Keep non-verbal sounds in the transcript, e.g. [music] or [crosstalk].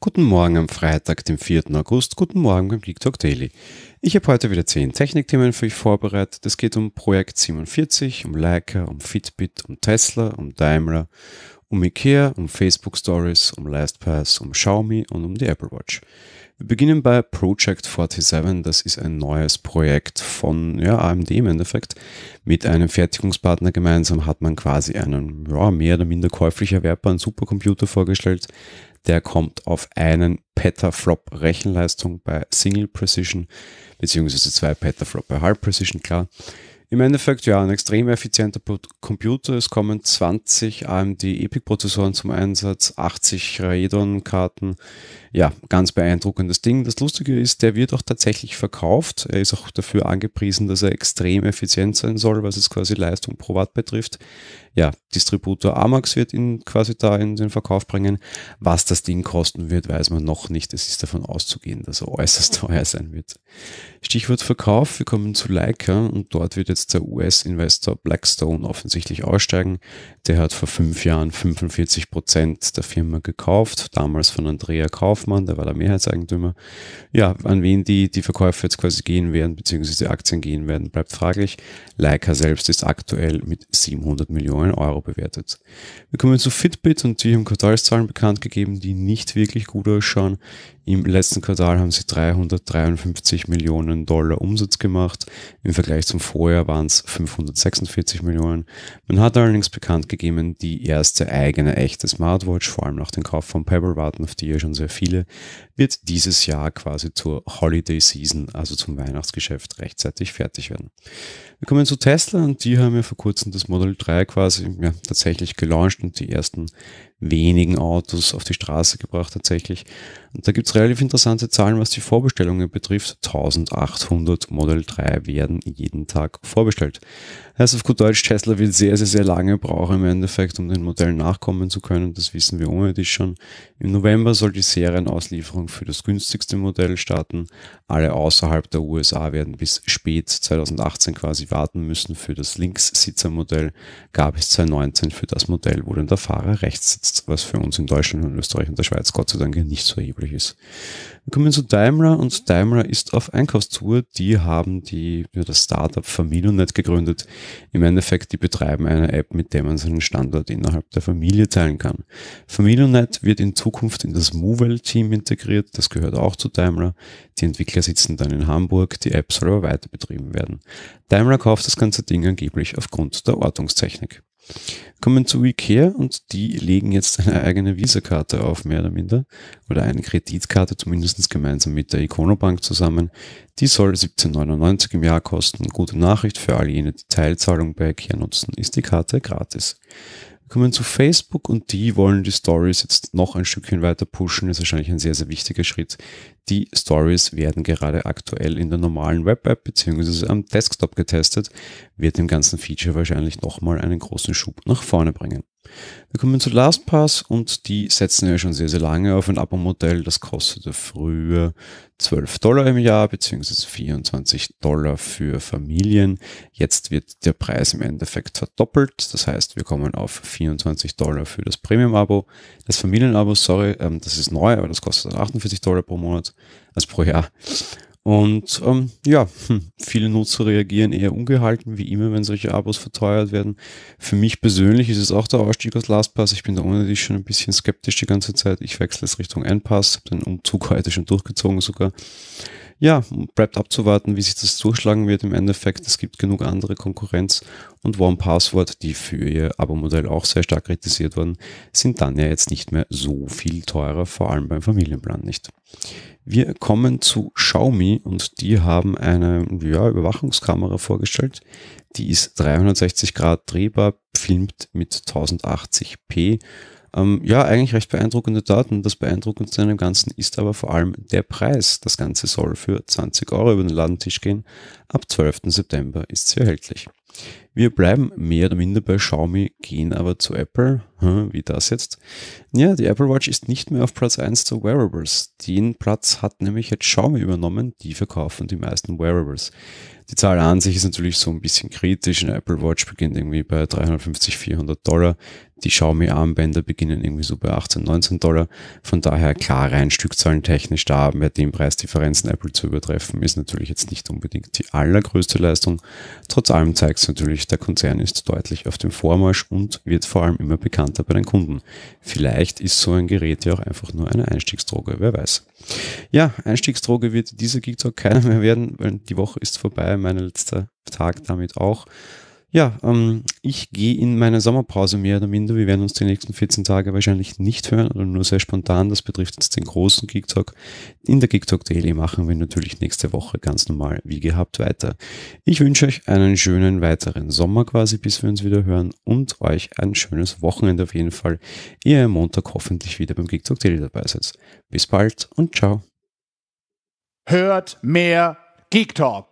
Guten Morgen am Freitag, dem 4. August. Guten Morgen beim Geek Talk Daily. Ich habe heute wieder 10 Technikthemen für euch vorbereitet. Es geht um Projekt 47, um Leica, um Fitbit, um Tesla, um Daimler, um Ikea, um Facebook Stories, um LastPass, um Xiaomi und um die Apple Watch. Wir beginnen bei Project 47. Das ist ein neues Projekt von ja, AMD im Endeffekt. Mit einem Fertigungspartner gemeinsam hat man quasi einen ja, mehr oder minder käuflich erwerbbaren Supercomputer vorgestellt der kommt auf einen Petaflop Rechenleistung bei Single Precision, beziehungsweise zwei Petaflop bei Half Precision, klar. Im Endeffekt ja ein extrem effizienter Computer. Es kommen 20 AMD EPIC-Prozessoren zum Einsatz, 80 Radeon-Karten. Ja, ganz beeindruckendes Ding. Das Lustige ist, der wird auch tatsächlich verkauft. Er ist auch dafür angepriesen, dass er extrem effizient sein soll, was es quasi Leistung pro Watt betrifft. Ja, Distributor Amax wird ihn quasi da in den Verkauf bringen. Was das Ding kosten wird, weiß man noch nicht. Es ist davon auszugehen, dass er äußerst [laughs] teuer sein wird. Stichwort Verkauf. Wir kommen zu Leica und dort wird jetzt jetzt der US-Investor Blackstone offensichtlich aussteigen. Der hat vor fünf Jahren 45 Prozent der Firma gekauft, damals von Andrea Kaufmann, der war der Mehrheitseigentümer. Ja, an wen die, die Verkäufe jetzt quasi gehen werden, beziehungsweise die Aktien gehen werden, bleibt fraglich. Leica selbst ist aktuell mit 700 Millionen Euro bewertet. Wir kommen zu Fitbit und die haben Quartalszahlen bekannt gegeben, die nicht wirklich gut ausschauen. Im letzten Quartal haben sie 353 Millionen Dollar Umsatz gemacht. Im Vergleich zum Vorjahr waren es 546 Millionen. Man hat allerdings bekannt gegeben, die erste eigene echte Smartwatch, vor allem nach dem Kauf von Pebble warten auf die ja schon sehr viele, wird dieses Jahr quasi zur Holiday Season, also zum Weihnachtsgeschäft, rechtzeitig fertig werden. Wir kommen zu Tesla und die haben ja vor kurzem das Model 3 quasi ja, tatsächlich gelauncht und die ersten wenigen Autos auf die Straße gebracht tatsächlich. Und da gibt es relativ interessante Zahlen, was die Vorbestellungen betrifft. 1800 Model 3 werden jeden Tag vorbestellt. heißt auf gut Deutsch, Tesla wird sehr, sehr, sehr lange brauchen im Endeffekt, um den Modellen nachkommen zu können. Das wissen wir unbedingt schon. Im November soll die Serienauslieferung für das günstigste Modell starten. Alle außerhalb der USA werden bis spät 2018 quasi warten müssen. Für das Linkssitzer-Modell gab es 2019 für das Modell, wo dann der Fahrer rechts sitzt setzt, was für uns in Deutschland und Österreich und der Schweiz Gott sei Dank nicht so erheblich ist. Wir kommen zu Daimler und Daimler ist auf Einkaufstour. Die haben die, ja, das Startup Familionet gegründet. Im Endeffekt, die betreiben eine App, mit der man seinen Standort innerhalb der Familie teilen kann. Familionet wird in Zukunft in das movel team integriert. Das gehört auch zu Daimler. Die Entwickler sitzen dann in Hamburg. Die App soll aber weiter betrieben werden. Daimler kauft das ganze Ding angeblich aufgrund der Ortungstechnik kommen zu Ikea und die legen jetzt eine eigene Visa-Karte auf, mehr oder minder. Oder eine Kreditkarte, zumindest gemeinsam mit der Iconobank zusammen. Die soll 17,99 im Jahr kosten. Gute Nachricht für all jene, die Teilzahlung bei Ikea nutzen, ist die Karte gratis. Wir kommen zu Facebook und die wollen die Stories jetzt noch ein Stückchen weiter pushen. Das ist wahrscheinlich ein sehr, sehr wichtiger Schritt. Die Stories werden gerade aktuell in der normalen Web-App bzw. am Desktop getestet, wird dem ganzen Feature wahrscheinlich nochmal einen großen Schub nach vorne bringen. Wir kommen zu LastPass und die setzen ja schon sehr, sehr lange auf ein Abo-Modell. Das kostete früher 12 Dollar im Jahr beziehungsweise 24 Dollar für Familien. Jetzt wird der Preis im Endeffekt verdoppelt. Das heißt, wir kommen auf 24 Dollar für das Premium-Abo. Das Familien-Abo, sorry, ähm, das ist neu, aber das kostet 48 Dollar pro Monat, also pro Jahr. Und ähm, ja, hm, viele Nutzer reagieren eher ungehalten, wie immer, wenn solche Abos verteuert werden. Für mich persönlich ist es auch der Ausstieg aus LastPass. Ich bin da ohne dich schon ein bisschen skeptisch die ganze Zeit. Ich wechsle jetzt Richtung Endpass, habe den Umzug [laughs] heute schon durchgezogen sogar ja, bleibt abzuwarten, wie sich das durchschlagen wird im Endeffekt. Es gibt genug andere Konkurrenz und One Password, die für ihr Abo-Modell auch sehr stark kritisiert wurden, sind dann ja jetzt nicht mehr so viel teurer, vor allem beim Familienplan nicht. Wir kommen zu Xiaomi und die haben eine ja, Überwachungskamera vorgestellt. Die ist 360 Grad drehbar, filmt mit 1080p ähm, ja, eigentlich recht beeindruckende Daten. Das Beeindruckendste an dem Ganzen ist aber vor allem der Preis. Das Ganze soll für 20 Euro über den Ladentisch gehen. Ab 12. September ist sie erhältlich. Wir bleiben mehr oder minder bei Xiaomi, gehen aber zu Apple. Hm, wie das jetzt? Ja, die Apple Watch ist nicht mehr auf Platz 1 zu Wearables. Den Platz hat nämlich jetzt Xiaomi übernommen. Die verkaufen die meisten Wearables. Die Zahl an sich ist natürlich so ein bisschen kritisch. Eine Apple Watch beginnt irgendwie bei 350, 400 Dollar. Die Xiaomi-Armbänder beginnen irgendwie so bei 18, 19 Dollar. Von daher klar, rein stückzahlentechnisch da bei den Preisdifferenzen Apple zu übertreffen, ist natürlich jetzt nicht unbedingt die allergrößte Leistung. Trotz allem zeigt sagst natürlich, der Konzern ist deutlich auf dem Vormarsch und wird vor allem immer bekannter bei den Kunden. Vielleicht ist so ein Gerät ja auch einfach nur eine Einstiegsdroge, wer weiß. Ja, Einstiegsdroge wird dieser Geek Talk keiner mehr werden, weil die Woche ist vorbei, mein letzter Tag damit auch. Ja, ähm, ich gehe in meine Sommerpause mehr oder minder. Wir werden uns die nächsten 14 Tage wahrscheinlich nicht hören oder nur sehr spontan. Das betrifft jetzt den großen Geek Talk. In der Geek Talk Daily machen wir natürlich nächste Woche ganz normal wie gehabt weiter. Ich wünsche euch einen schönen weiteren Sommer quasi, bis wir uns wieder hören und euch ein schönes Wochenende auf jeden Fall, ihr am Montag hoffentlich wieder beim Geek Talk Daily dabei seid. Bis bald und ciao. Hört mehr Geek Talk.